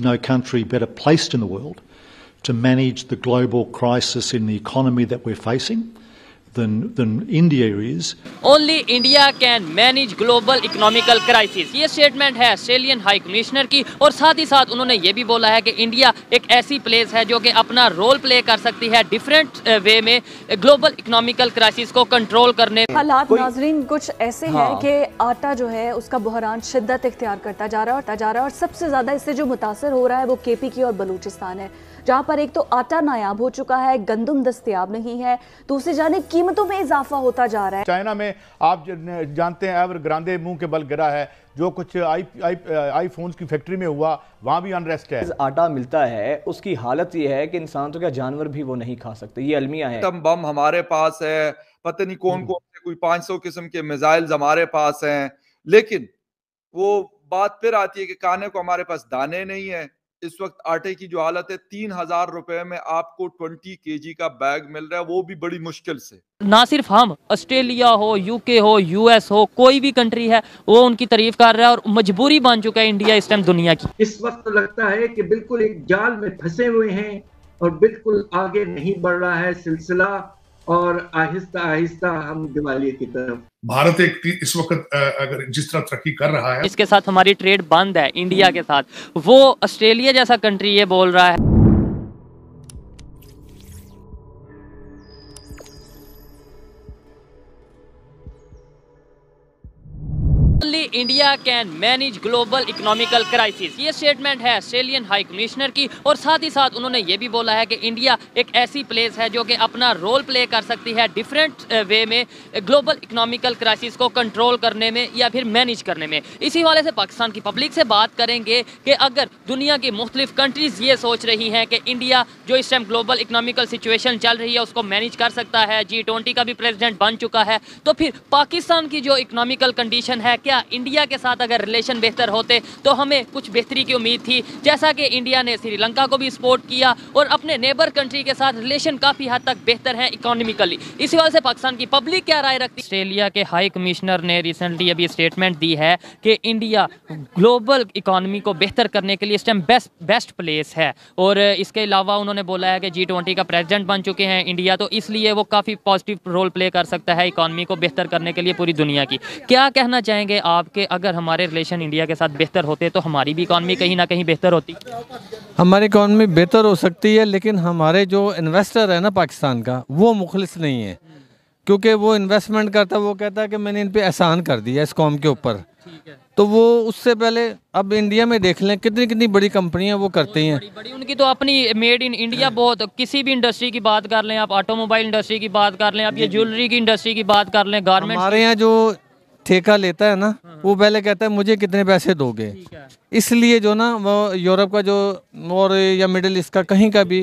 no country better placed in the world to manage the global crisis in the economy that we're facing, than, than India is. Only India can manage global economical crisis. ये statement है Australian High Commissioner की और साथ ही साथ उन्होंने ये भी बोला है कि India एक ऐसी place है जो कि अपना role play कर सकती है different uh, way में global economical crisis को control करने हालात नाजरीन कुछ ऐसे हाँ। हैं कि आटा जो है उसका बहरान शिद्दत इख्तियार करता जा रहा है होता जा रहा है और सबसे ज़्यादा इससे जो मुतासर हो रहा है वो के पी की और बलूचिस्तान है जहाँ पर एक तो आटा नायाब हो चुका है गंदम दस्तियाब नहीं है दूसरी जाने कीमत कीमतों में इजाफा होता जा रहा है चाइना में आप जानते हैं एवर ग्रांडे मुंह के बल गिरा है जो कुछ आई आई आईफोन्स की फैक्ट्री में हुआ वहाँ भी अनरेस्ट है आटा मिलता है उसकी हालत ये है कि इंसान तो क्या जानवर भी वो नहीं खा सकते ये अलमिया है बम हमारे पास है पता नहीं कौन हम्म। कौन से कोई 500 किस्म के मिसाइल्स हमारे पास हैं लेकिन वो बात फिर आती है कि खाने को हमारे पास दाने नहीं है इस वक्त आटे की जो हालत है तीन हजार रुपए में आपको ट्वेंटी के का बैग मिल रहा है वो भी बड़ी मुश्किल से ना सिर्फ हम ऑस्ट्रेलिया हो यूके हो यूएस हो कोई भी कंट्री है वो उनकी तारीफ कर रहा है और मजबूरी बन चुका है इंडिया इस टाइम दुनिया की इस वक्त तो लगता है कि बिल्कुल एक जाल में फंसे हुए हैं और बिल्कुल आगे नहीं बढ़ रहा है सिलसिला और आहिस्ता आहिस्ता हम दिवाली की तरफ भारत एक इस वक्त अगर जिस तरह तरक्की कर रहा है इसके साथ हमारी ट्रेड बंद है इंडिया के साथ वो ऑस्ट्रेलिया जैसा कंट्री ये बोल रहा है only India can manage global economical crisis ये स्टेटमेंट है ऑस्ट्रेलियन हाई कमिश्नर की और साथ ही साथ उन्होंने ये भी बोला है कि इंडिया एक ऐसी प्लेस है जो कि अपना रोल प्ले कर सकती है डिफरेंट वे में ग्लोबल इकोनॉमिकल क्राइसिस को कंट्रोल करने में या फिर मैनेज करने में इसी वाले से पाकिस्तान की पब्लिक से बात करेंगे कि अगर दुनिया की मुख्तलिफ कंट्रीज़ ये सोच रही हैं कि इंडिया जो इस टाइम ग्लोबल इकोनॉमिकल सिचुएशन चल रही है उसको मैनेज कर सकता है जी ट्वेंटी का भी प्रेजिडेंट बन चुका है तो फिर पाकिस्तान की जो इकोनॉमिकल कंडीशन है क्या इंडिया के साथ अगर रिलेशन बेहतर होते तो हमें कुछ बेहतरी की उम्मीद थी जैसा कि इंडिया ने श्रीलंका को भी सपोर्ट किया और अपने नेबर कंट्री के साथ रिलेशन काफ़ी हद तक बेहतर है इकोनॉमिकली इसी वजह से पाकिस्तान की पब्लिक क्या राय रखती ऑस्ट्रेलिया के हाई कमिश्नर ने रिसेंटली अभी स्टेटमेंट दी है कि इंडिया ग्लोबल इकॉनमी को बेहतर करने के लिए इस टाइम बेस्ट बेस्ट प्लेस है और इसके अलावा उन्होंने बोला है कि जी ट्वेंटी का प्रेजिडेंट बन चुके हैं इंडिया तो इसलिए वो काफ़ी पॉजिटिव रोल प्ले कर सकता है इकॉनमी को बेहतर करने के लिए पूरी दुनिया की क्या कहना चाहेंगे से आपके अगर हमारे रिलेशन इंडिया के साथ बेहतर होते तो हमारी भी इकानमी कहीं ना कहीं बेहतर होती हमारी इकानमी बेहतर हो सकती है लेकिन हमारे जो इन्वेस्टर है ना पाकिस्तान का वो मुखलिस नहीं है क्योंकि वो इन्वेस्टमेंट करता वो कहता है कि मैंने इन पर एहसान कर दिया इस कॉम के ऊपर तो वो उससे पहले अब इंडिया में देख लें कितनी कितनी बड़ी कंपनियां वो करती हैं बड़ी, बड़ी उनकी तो अपनी मेड इन इंडिया बहुत किसी भी इंडस्ट्री की बात कर लें आप ऑटोमोबाइल इंडस्ट्री की बात कर लें आप ये ज्वेलरी की इंडस्ट्री की बात कर लें गारमेंट हमारे यहाँ जो ठेका लेता है ना हाँ, वो हाँ। पहले कहता है मुझे कितने पैसे दोगे इसलिए जो ना वो यूरोप का जो और या मिडिल ईस्ट का कहीं का भी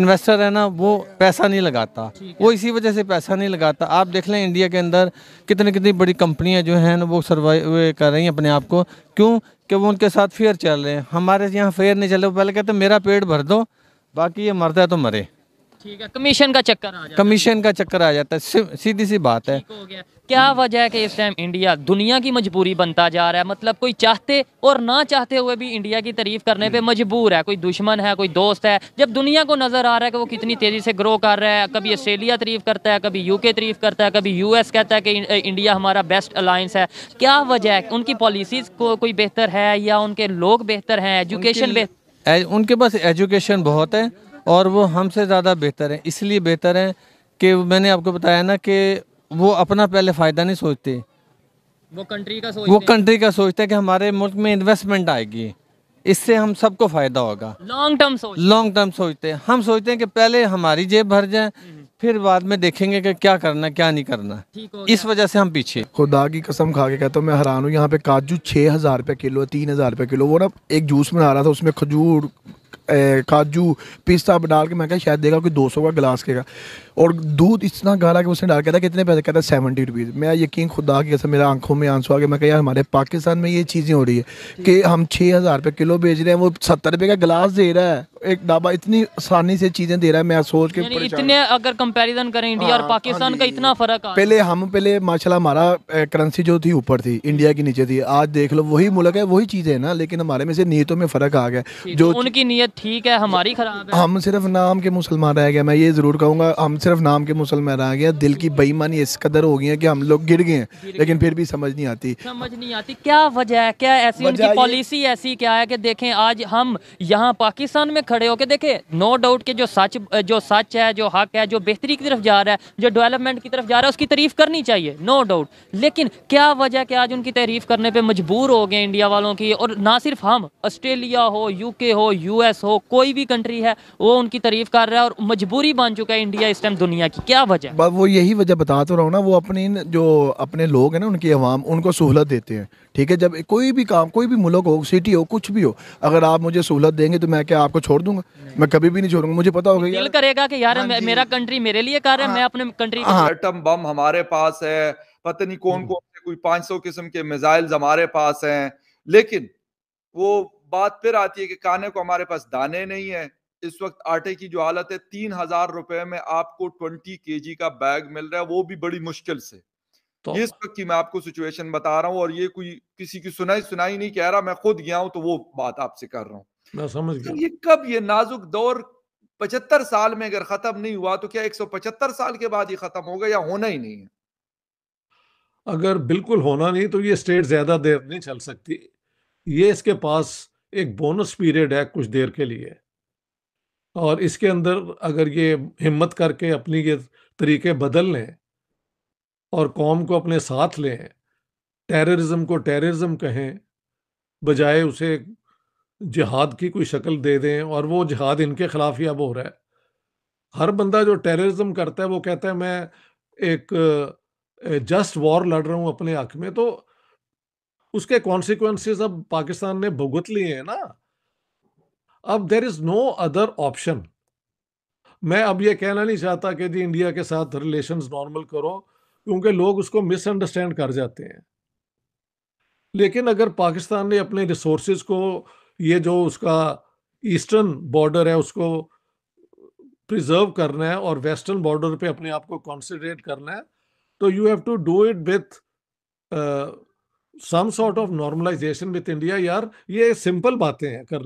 इन्वेस्टर है ना वो पैसा नहीं लगाता वो इसी वजह से पैसा नहीं लगाता आप देख लें इंडिया के अंदर कितनी कितनी बड़ी कंपनियां जो हैं वो सर्वाइव कर रही हैं अपने आप को क्यों कि वो उनके साथ फेयर चल रहे हैं हमारे यहाँ फेयर नहीं चल रहे वो पहले कहते मेरा पेट भर दो बाकी ये मरता है तो मरे कमीशन का चक्कर आ जाता कमीशन का चक्कर आ जाता है सीधी सी बात है हो गया क्या वजह है कि इस टाइम इंडिया दुनिया की मजबूरी बनता जा रहा है मतलब कोई चाहते और ना चाहते हुए भी इंडिया की तारीफ करने पे हम्म। मजबूर है कोई दुश्मन है कोई दोस्त है जब दुनिया को नजर आ रहा है कि वो कितनी तेजी से ग्रो कर रहा है कभी ऑस्ट्रेलिया तारीफ करता है कभी यूके तारीफ करता है कभी यूएस कहता है कि इंडिया हमारा बेस्ट अलायंस है क्या वजह है उनकी पॉलिसीज को कोई बेहतर है या उनके लोग बेहतर है एजुकेशन बेहतर उनके पास एजुकेशन बहुत है और वो हमसे ज़्यादा बेहतर हैं इसलिए बेहतर हैं कि मैंने आपको बताया ना कि वो अपना पहले फ़ायदा नहीं सोचते वो कंट्री का सोचते वो कंट्री का सोचते हैं कि हमारे मुल्क में इन्वेस्टमेंट आएगी इससे हम सबको फ़ायदा होगा लॉन्ग टर्म सोच लॉन्ग टर्म सोचते हैं हम सोचते हैं कि पहले हमारी जेब भर जाए हम्म। फिर बाद में देखेंगे कि क्या करना क्या नहीं करना इस वजह से हम पीछे खुदा की कसम खा के कहता हूँ मैं हैरान हूँ यहाँ पे काजू छः हज़ार रुपये किलो तीन हज़ार रुपये किलो वो ना एक जूस बना रहा था उसमें खजूर काजू पिस्ता डाल के मैं कहा शायद देगा कोई दो सौ का गिलास केगा और दूध इतना गाला कि उसने डाल के था कितने पैसे कहता है सेवेंटी रुपीज़ मैं यकीन खुदा की ऐसा मेरा आंखों में आंसू आ गया मैं कहा यार हमारे पाकिस्तान में ये चीज़ें हो रही है कि हम छः हज़ार रुपये किलो बेच रहे हैं वो सत्तर रुपये का गिलास दे रहा है एक डाबा इतनी आसानी से चीजें दे रहा है मैं सोच के इतने अगर कंपैरिजन करें इंडिया और पाकिस्तान हाँ, हाँ का इतना फर्क पहले हम पहले माशाल्लाह हमारा करेंसी जो थी ऊपर थी इंडिया की नीचे थी आज देख लो वही मुल्क है वही चीजें ना लेकिन हमारे में से नीयतों में फर्क आ गया जो तो उनकी नीयत ठीक है हमारी खराब है हम सिर्फ नाम के मुसलमान रह गए मैं ये जरूर कहूँगा हम सिर्फ नाम के मुसलमान रह गए दिल की बेईमानी इस कदर हो गई है की हम लोग गिर गए लेकिन फिर भी समझ नहीं आती समझ नहीं आती क्या वजह है क्या ऐसी पॉलिसी ऐसी क्या है की देखे आज हम यहाँ पाकिस्तान में खड़े होकर देखे नो डाउट के जो सच जो सच है जो हक है जो बेहतरी की तरफ जा रहा है जो डेवलपमेंट की तरफ जा रहा है उसकी तारीफ करनी चाहिए नो डाउट लेकिन क्या वजह कि आज उनकी तारीफ करने पर मजबूर हो गए इंडिया वालों की और ना सिर्फ हम ऑस्ट्रेलिया हो यूके हो यूएस हो कोई भी कंट्री है वो उनकी तारीफ कर रहा है और मजबूरी बन चुका है इंडिया इस टाइम दुनिया की क्या वजह वो यही वजह बता तो रहा हूँ ना वो अपनी जो अपने लोग हैं ना उनकी आवाम उनको सहूलत देते हैं ठीक है जब कोई भी काम कोई भी मुल्क हो सिटी हो कुछ भी हो अगर आप मुझे सहूलत देंगे तो मैं क्या आपको छोड़ दूंगा मैं कभी भी नहीं छोड़ूंगा मुझे पता होगा दिल करेगा कि यार हाँ मेरा कंट्री मेरे लिए कर रहा है हाँ। मैं अपने कंट्री एटम बम हमारे पास है पता नहीं कौन हम्म। कौन से कोई पांच किस्म के मिजाइल हमारे पास है लेकिन वो बात फिर आती है कि काने को हमारे पास दाने नहीं है इस वक्त आटे की जो हालत है तीन हजार रुपए में आपको ट्वेंटी के जी का बैग मिल रहा है वो भी बड़ी मुश्किल से तो ये इस वक्त की मैं आपको सिचुएशन बता रहा हूँ और ये कोई किसी की सुनाई सुनाई नहीं कह रहा मैं खुद गया हूँ तो वो बात आपसे कर रहा हूँ मैं समझ गया तो ये कब ये नाजुक दौर पचहत्तर साल में अगर खत्म नहीं हुआ तो क्या एक सौ पचहत्तर साल के बाद ये खत्म होगा या होना ही नहीं है अगर बिल्कुल होना नहीं तो ये स्टेट ज्यादा देर नहीं चल सकती ये इसके पास एक बोनस पीरियड है कुछ देर के लिए और इसके अंदर अगर ये हिम्मत करके अपनी ये तरीके बदल लें और कौम को अपने साथ लें टेररिज्म को टेररिज्म कहें बजाय उसे जिहाद की कोई शक्ल दे दें और वो जिहाद इनके ख़िलाफ़ ही अब हो रहा है हर बंदा जो टेररिज्म करता है वो कहता है मैं एक जस्ट वॉर लड़ रहा हूँ अपने हक में तो उसके कॉन्सिक्वेंसेस अब पाकिस्तान ने भुगत लिए हैं ना अब there is no other option मैं अब ये कहना नहीं चाहता कि जी इंडिया के साथ रिलेशंस नॉर्मल करो क्योंकि लोग उसको मिसअंडरस्टैंड कर जाते हैं लेकिन अगर पाकिस्तान ने अपने रिसोर्स को ये जो उसका ईस्टर्न बॉर्डर है उसको प्रिजर्व करना है और वेस्टर्न बॉर्डर पे अपने आप को कॉन्सेंट्रेट करना है तो you have to do it with some sort of normalization with India यार ये सिंपल बातें हैं कर